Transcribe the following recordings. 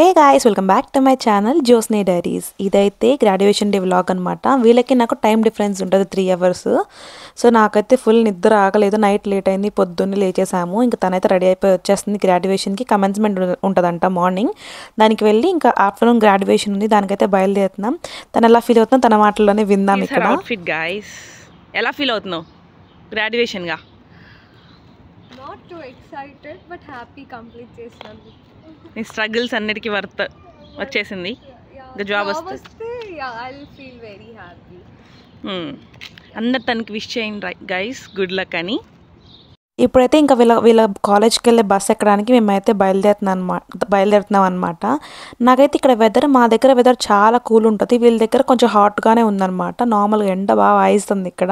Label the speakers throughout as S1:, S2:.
S1: hey guys welcome back to my channel Josne diaries ఇదైతే graduation day vlog అనమాట వీళ్ళకి నాకు టైం డిఫరెన్స్ ఉంటుంది త్రీ అవర్స్ సో నాకైతే ఫుల్ నిద్ర ఆగలేదు నైట్ లేట్ అయింది పొద్దున్నే లేచేసాము ఇంకా తనైతే రెడీ అయిపోయి వచ్చేస్తుంది గ్రాడ్యుయేషన్కి కమెన్స్మెంట్ ఉంటుందంట మార్నింగ్ దానికి వెళ్ళి ఇంకా ఆఫ్టర్నూన్ గ్రాడ్యుయేషన్ ఉంది దానికైతే బయలుదేరుతున్నాం తను ఎలా ఫీల్ అవుతుందో తన మాటల్లోనే విందాం ఇక్కడ ఎలా ఫీల్ అవుతున్నావు గ్రాడ్యుయేషన్గా not excited but happy complete చేసినాను నీ స్ట్రగుల్స్ అన్నిటికీ వర్త్ వచ్చేసింది ఇంకా జాబ్ వస్తుంది అందరు తనకి విష్ చేయండి గైస్ గుడ్ లక్ అని ఇప్పుడైతే ఇంకా వీళ్ళ వీళ్ళ కాలేజ్కి వెళ్ళే బస్ ఎక్కడానికి మేమైతే బయలుదేరుతున్నాం అనమాట బయలుదేరుతున్నాం అనమాట నాకైతే ఇక్కడ వెదర్ మా దగ్గర వెదర్ చాలా కూల్ ఉంటుంది వీళ్ళ దగ్గర కొంచెం హాట్గానే ఉందన్నమాట నార్మల్గా ఎండ బాగా వాయిస్తుంది ఇక్కడ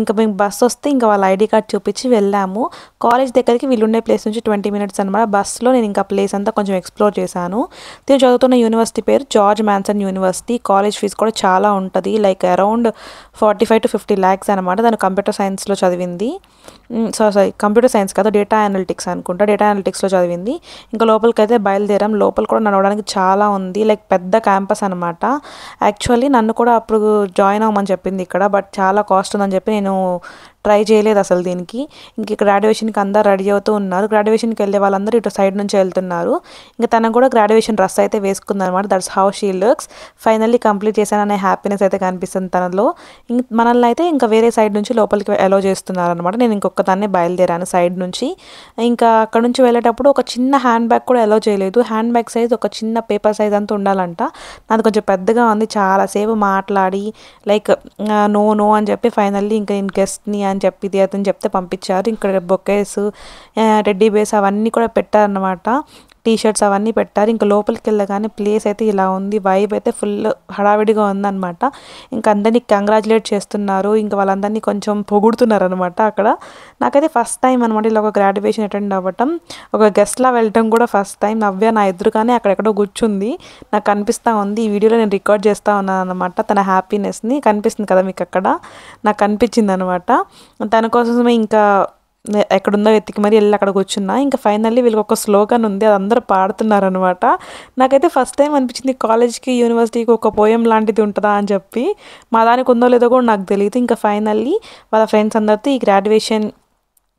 S1: ఇంకా మేము బస్ వస్తే ఇంకా వాళ్ళ ఐడి కార్డ్ చూపించి వెళ్ళాము కాలేజ్ దగ్గరికి వీళ్ళు ఉండే ప్లేస్ నుంచి ట్వంటీ మినిట్స్ అనమాట బస్సులో నేను ఇంకా ప్లేస్ అంతా కొంచెం ఎక్స్ప్లోర్ చేశాను నేను చదువుతున్న యూనివర్సిటీ పేరు George Mason university college fees కూడా చాలా ఉంటుంది like around forty five to fifty lakhs అనమాట దాని కంప్యూటర్ సైన్స్లో చదివింది సో సారీ కంప్యూటర్ సైన్స్ కదా డేటా అనలిటిక్స్ అనుకుంటా డేటా అనలిటిక్స్లో చదివింది ఇంకా లోపలికి అయితే బయలుదేరాం లోపల కూడా నడవడానికి చాలా ఉంది లైక్ పెద్ద క్యాంపస్ అనమాట యాక్చువల్లీ నన్ను కూడా అప్పుడు జాయిన్ అవ్వమని చెప్పింది ఇక్కడ బట్ చాలా కాస్ట్ ఉందని చెప్పి నేను ట్రై చేయలేదు అసలు దీనికి ఇంక గ్రాడ్యుయేషన్కి అందరు రెడీ అవుతూ ఉన్నారు గ్రాడ్యుయేషన్కి వెళ్ళే వాళ్ళందరూ ఇటు సైడ్ నుంచి వెళ్తున్నారు ఇంకా తనకు కూడా గ్రాడ్యుయేషన్ డ్రెస్ అయితే వేసుకుందనమాట that's how she looks finally complete చేశాననే హ్యాపీనెస్ అయితే కనిపిస్తుంది తనలో ఇంక మనల్ని అయితే ఇంకా వేరే సైడ్ నుంచి లోపలికి అలో చేస్తున్నారనమాట నేను ఇంకొక దాన్ని బయలుదేరాను సైడ్ నుంచి ఇంకా అక్కడ నుంచి వెళ్ళేటప్పుడు ఒక చిన్న హ్యాండ్ బ్యాగ్ కూడా అలో చేయలేదు హ్యాండ్ బ్యాగ్ సైజ్ ఒక చిన్న పేపర్ సైజ్ అంతా ఉండాలంట నాది కొంచెం పెద్దగా ఉంది చాలాసేపు మాట్లాడి లైక్ నో నో అని చెప్పి ఫైనల్లీ ఇంకా నేను గెస్ట్ని అని అని చెప్పి ఇది అతను చెప్తే పంపించారు ఇక్కడ బొకేసు రెడ్డి బేస్ అవన్నీ కూడా పెట్టారనమాట టీ షర్ట్స్ అవన్నీ పెట్టారు ఇంకా లోపలికి వెళ్ళగానే ప్లేస్ అయితే ఇలా ఉంది వైబ్ అయితే ఫుల్ హడావిడిగా ఉందనమాట ఇంకా అందరినీ కంగ్రాచులేట్ చేస్తున్నారు ఇంకా వాళ్ళందరినీ కొంచెం పొగుడుతున్నారు అనమాట అక్కడ నాకైతే ఫస్ట్ టైం అనమాట ఇలా ఒక గ్రాడ్యుయేషన్ అటెండ్ అవ్వటం ఒక గెస్ట్లా వెళ్ళటం కూడా ఫస్ట్ టైం నవ్య నా ఎదురుగానే అక్కడెక్కడో కూర్చుంది నాకు కనిపిస్తూ ఉంది ఈ వీడియోలో నేను రికార్డ్ చేస్తూ ఉన్నాను అనమాట తన హ్యాపీనెస్ని కనిపిస్తుంది కదా మీకు అక్కడ నాకు కనిపించింది అనమాట తన కోసమే ఇంకా ఎక్కడుందో వెతికి మరీ వెళ్ళి అక్కడికి కూర్చున్నా ఇంకా ఫైనల్లీ వీళ్ళకి ఒక స్లోగన్ ఉంది అది అందరూ పాడుతున్నారనమాట నాకైతే ఫస్ట్ టైం అనిపించింది కాలేజ్కి యూనివర్సిటీకి ఒక పోయం లాంటిది ఉంటుందా అని చెప్పి మా దానికి ఉందో లేదో కూడా నాకు తెలియదు ఇంకా ఫైనల్లీ వాళ్ళ ఫ్రెండ్స్ అందరితో ఈ గ్రాడ్యుయేషన్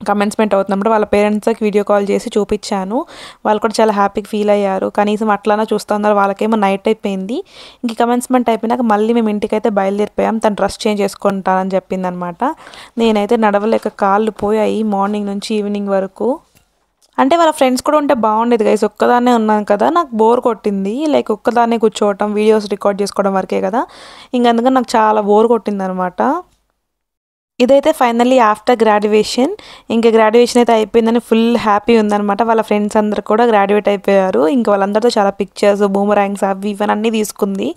S1: కమెన్స్మెంట్ అవుతున్నప్పుడు వాళ్ళ పేరెంట్స్కి వీడియో కాల్ చేసి చూపించాను వాళ్ళు కూడా చాలా హ్యాపీగా ఫీల్ అయ్యారు కనీసం అట్లానే ఉన్నారు వాళ్ళకేమో నైట్ అయిపోయింది ఇంక కమెన్స్మెంట్ అయిపోయినాక మళ్ళీ మేము ఇంటికైతే బయలుదేరిపోయాం తను డ్రెస్ చేంజ్ చేసుకుంటానని చెప్పిందనమాట నేనైతే నడవలేక కాళ్ళు పోయాయి మార్నింగ్ నుంచి ఈవినింగ్ వరకు అంటే వాళ్ళ ఫ్రెండ్స్ కూడా ఉంటే బాగుండేది కదా ఒక్కదాన్నే ఉన్నాను కదా నాకు బోర్ కొట్టింది లైక్ ఒక్కదాన్నే కూర్చోవటం వీడియోస్ రికార్డ్ చేసుకోవడం వరకే కదా ఇంకందుకని నాకు చాలా బోర్ కొట్టింది అనమాట ఇదైతే ఫైనల్లీ ఆఫ్టర్ గ్రాడ్యుయేషన్ ఇంకా గ్రాడ్యుయేషన్ అయితే అయిపోయిందని ఫుల్ హ్యాపీ ఉందనమాట వాళ్ళ ఫ్రెండ్స్ అందరు కూడా గ్రాడ్యుయేట్ అయిపోయారు ఇంకా వాళ్ళందరితో చాలా పిక్చర్స్ బూమ్ ర్యాంక్స్ అవి ఇవన్నీ తీసుకుంది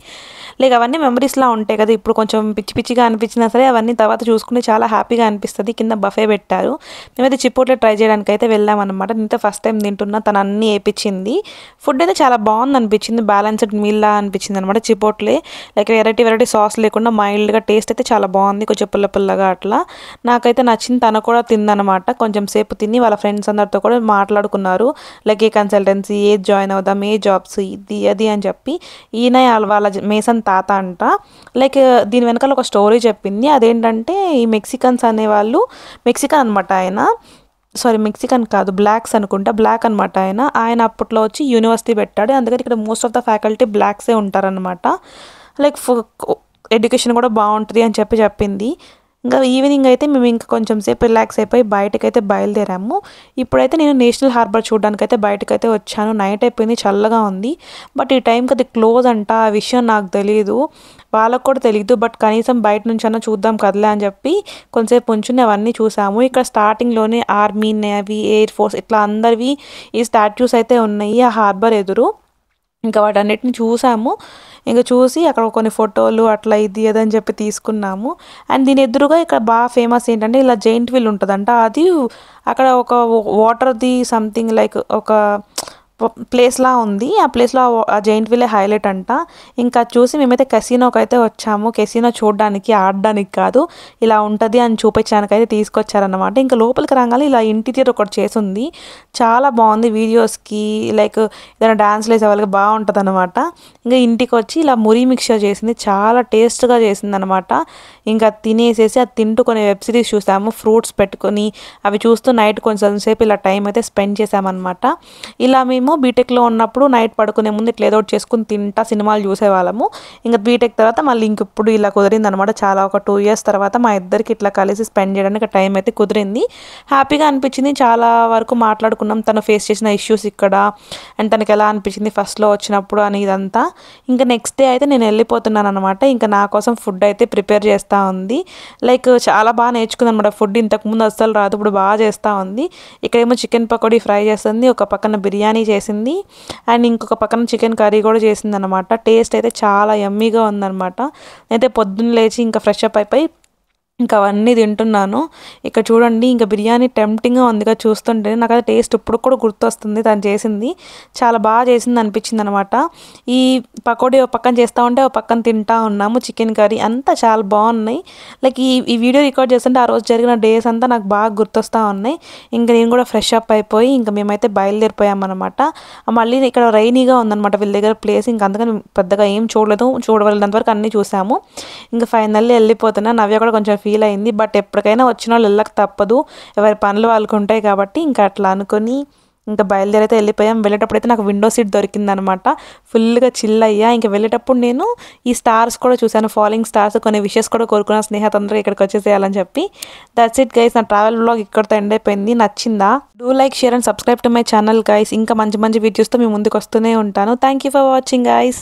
S1: లేక అవన్నీ మెమరీస్లా ఉంటాయి కదా ఇప్పుడు కొంచెం పిచ్చి పిచ్చిగా అనిపించినా సరే అవన్నీ తర్వాత చూసుకుంటే చాలా హ్యాపీగా అనిపిస్తుంది కింద బఫే పెట్టారు మేమైతే చిపోట్లే ట్రై చేయడానికి అయితే వెళ్ళామన్నమాట నేనైతే ఫస్ట్ టైం తింటున్నా తను అన్ని వేయించింది ఫుడ్ అయితే చాలా బాగుంది అనిపించింది బ్యాలెన్స్డ్ మీల్లా అనిపించింది అనమాట Chipotle like variety variety sauce లేకుండా మైల్డ్గా టేస్ట్ అయితే చాలా బాగుంది కొంచెం పుల్ల పుల్లగా అట్లా అట్లా నాకైతే నచ్చింది తను కూడా తిందనమాట కొంచెం సేపు తిని వాళ్ళ ఫ్రెండ్స్ అందరితో కూడా మాట్లాడుకున్నారు లైక్ ఏ కన్సల్టెన్సీ ఏ జాయిన్ అవుదాం ఏ జాబ్స్ ఇది అది అని చెప్పి ఈయన వాళ్ళ మేసన్ తాత అంట లైక్ దీని వెనకాల ఒక స్టోరీ చెప్పింది అదేంటంటే ఈ మెక్సికన్స్ అనేవాళ్ళు మెక్సికన్ అనమాట ఆయన సారీ మెక్సికన్ కాదు బ్లాక్స్ అనుకుంటా బ్లాక్ అనమాట ఆయన ఆయన అప్పట్లో వచ్చి యూనివర్సిటీ పెట్టాడు అందుకని ఇక్కడ మోస్ట్ ఆఫ్ ద ఫ్యాకల్టీ బ్లాక్సే ఉంటారనమాట లైక్ ఎడ్యుకేషన్ కూడా బాగుంటుంది అని చెప్పి చెప్పింది ఇంకా ఈవినింగ్ అయితే మేము ఇంకా కొంచెం సేపు రిలాక్స్ అయిపోయి బయటకైతే బయలుదేరాము ఇప్పుడైతే నేను నేషనల్ హార్బర్ చూడడానికైతే బయటకైతే వచ్చాను నైట్ అయిపోయింది చల్లగా ఉంది బట్ ఈ టైంకి అది క్లోజ్ అంట ఆ విషయం నాకు తెలియదు వాళ్ళకు కూడా తెలియదు బట్ కనీసం బయట నుంచి అన్నా చూద్దాం కదలే అని చెప్పి కొంచెంసేపు ఉంచుని అవన్నీ చూసాము ఇక్కడ స్టార్టింగ్లోనే ఆర్మీ నేవీ ఎయిర్ ఫోర్స్ ఇట్లా అందరివి ఈ స్టాట్యూస్ అయితే ఉన్నాయి ఆ హార్బర్ ఎదురు ఇంకా వాటన్నిటిని చూసాము ఇంకా చూసి అక్కడ కొన్ని ఫోటోలు అట్లా ఇది అదని చెప్పి తీసుకున్నాము అండ్ దీని ఎదురుగా ఇక్కడ బాగా ఫేమస్ ఏంటంటే ఇలా జైంట్ వీల్ ఉంటుందంట అది అక్కడ ఒక వాటర్ది సంథింగ్ లైక్ ఒక ప్లేస్లా ఉంది ఆ ప్లేస్లో ఆ జైంట్ విలే హైలైట్ అంట ఇంకా చూసి మేమైతే కెసినోకి అయితే వచ్చాము కెసినో చూడడానికి ఆడడానికి కాదు ఇలా ఉంటుంది అని చూపించడానికి అయితే తీసుకొచ్చారనమాట ఇంకా లోపలికి రాగానే ఇలా ఇంటీరియర్ ఒకటి చేసింది చాలా బాగుంది వీడియోస్కి లైక్ ఏదైనా డ్యాన్స్ వేసే వాళ్ళకి బాగుంటుంది అనమాట ఇంకా ఇంటికి వచ్చి ఇలా మురి మిక్చర్ చేసింది చాలా టేస్ట్గా చేసింది అనమాట ఇంకా తినేసేసి అది తింటూ కొన్ని వెబ్ సిరీస్ చూసాము ఫ్రూట్స్ పెట్టుకొని అవి చూస్తూ నైట్ కొంచెం సేపు ఇలా టైం అయితే స్పెండ్ చేసామన్నమాట ఇలా మేము మనము బీటెక్లో ఉన్నప్పుడు నైట్ పడుకునే ముందు ఇట్లా ఏదో చేసుకుని తింటా సినిమాలు చూసేవాళ్ళము ఇంకా బీటెక్ తర్వాత మళ్ళీ ఇంక ఇప్పుడు ఇలా కుదిరింది అనమాట చాలా ఒక టూ ఇయర్స్ తర్వాత మా ఇద్దరికి ఇట్లా కలిసి స్పెండ్ చేయడానికి టైం అయితే కుదిరింది హ్యాపీగా అనిపించింది చాలా వరకు మాట్లాడుకున్నాం తను ఫేస్ చేసిన ఇష్యూస్ ఇక్కడ అండ్ తనకి ఎలా అనిపించింది ఫస్ట్లో వచ్చినప్పుడు అని ఇదంతా ఇంకా నెక్స్ట్ డే అయితే నేను వెళ్ళిపోతున్నాను అనమాట ఇంకా నా కోసం ఫుడ్ అయితే ప్రిపేర్ చేస్తూ ఉంది లైక్ చాలా బాగా నేర్చుకుంది అనమాట ఫుడ్ ఇంతకుముందు అస్సలు రాదు ఇప్పుడు బాగా చేస్తూ ఉంది ఇక్కడేమో చికెన్ పకోడీ ఫ్రై చేస్తుంది ఒక పక్కన బిర్యానీ చేస్తుంది చేసింది అండ్ ఇంకొక పక్కన చికెన్ కర్రీ కూడా చేసింది అనమాట టేస్ట్ అయితే చాలా ఎమ్మీగా ఉందనమాట అయితే పొద్దున్న లేచి ఇంకా ఫ్రెష్ అప్ అయిపోయి ఇంకా అవన్నీ తింటున్నాను ఇక్కడ చూడండి ఇంకా బిర్యానీ టెంప్టింగ్గా ఉందిగా చూస్తుంటే నాకు అది టేస్ట్ ఇప్పుడు కూడా గుర్తొస్తుంది తను చేసింది చాలా బాగా చేసింది అనిపించింది అనమాట ఈ పకోడీ ఒక పక్కన చేస్తూ ఉంటే ఒక పక్కన తింటా ఉన్నాము చికెన్ కర్రీ అంతా చాలా బాగున్నాయి లైక్ ఈ ఈ వీడియో రికార్డ్ చేస్తుంటే ఆ రోజు జరిగిన డేస్ అంతా నాకు బాగా గుర్తొస్తూ ఉన్నాయి ఇంకా నేను కూడా ఫ్రెష్ అప్ అయిపోయి ఇంకా మేమైతే బయలుదేరిపోయామన్నమాట మళ్ళీ ఇక్కడ రైనీగా ఉందనమాట వీళ్ళ దగ్గర ప్లేస్ ఇంకా అందుకని పెద్దగా ఏం చూడలేదు చూడవలేనంత వరకు అన్నీ చూసాము ఇంకా ఫైనల్లీ వెళ్ళిపోతున్నా నవ్య కూడా కొంచెం ఫీల్ అయింది బట్ ఎప్పటికైనా వచ్చిన వాళ్ళు వెళ్ళక తప్పదు ఎవరి పనులు వాళ్ళకు ఉంటాయి కాబట్టి ఇంకా అట్లా అనుకొని ఇంకా బయలుదేరైతే వెళ్ళిపోయాం వెళ్ళేటప్పుడు అయితే నాకు విండో సీట్ దొరికిందనమాట ఫుల్గా చిల్ అయ్యా ఇంకా వెళ్ళేటప్పుడు నేను ఈ స్టార్స్ కూడా చూశాను ఫాలోయింగ్ స్టార్స్ కొన్ని విషెస్ కూడా కోరుకున్న స్నేహితులందరూ ఇక్కడికి వచ్చేసేయాలని చెప్పి దట్స్ ఇట్ గైస్ నా ట్రావెల్ బ్లాగ్ ఇక్కడితో ఎండ్ అయిపోయింది నచ్చిందా do like share and subscribe to my channel guys ఇంకా మంచి మంచి వీడియోస్తో మీ ముందుకు వస్తూనే ఉంటాను thank you for watching guys